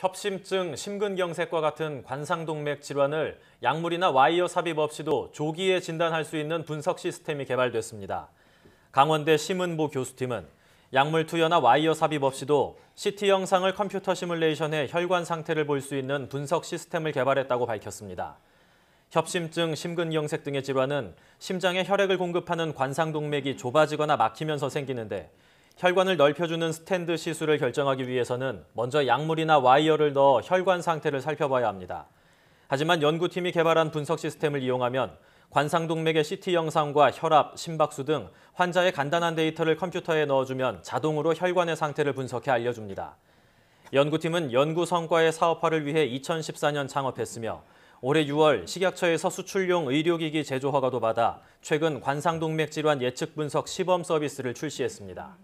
협심증, 심근경색과 같은 관상동맥 질환을 약물이나 와이어 삽입 없이도 조기에 진단할 수 있는 분석 시스템이 개발됐습니다. 강원대 심은보 교수팀은 약물 투여나 와이어 삽입 없이도 CT 영상을 컴퓨터 시뮬레이션해 혈관 상태를 볼 수 있는 분석 시스템을 개발했다고 밝혔습니다. 협심증, 심근경색 등의 질환은 심장에 혈액을 공급하는 관상동맥이 좁아지거나 막히면서 생기는데 혈관을 넓혀주는 스탠드 시술을 결정하기 위해서는 먼저 약물이나 와이어를 넣어 혈관 상태를 살펴봐야 합니다. 하지만 연구팀이 개발한 분석 시스템을 이용하면 관상동맥의 CT 영상과 혈압, 심박수 등 환자의 간단한 데이터를 컴퓨터에 넣어주면 자동으로 혈관의 상태를 분석해 알려줍니다. 연구팀은 연구 성과의 사업화를 위해 2014년 창업했으며 올해 6월 식약처에서 수출용 의료기기 제조 허가도 받아 최근 관상동맥 질환 예측 분석 시범 서비스를 출시했습니다.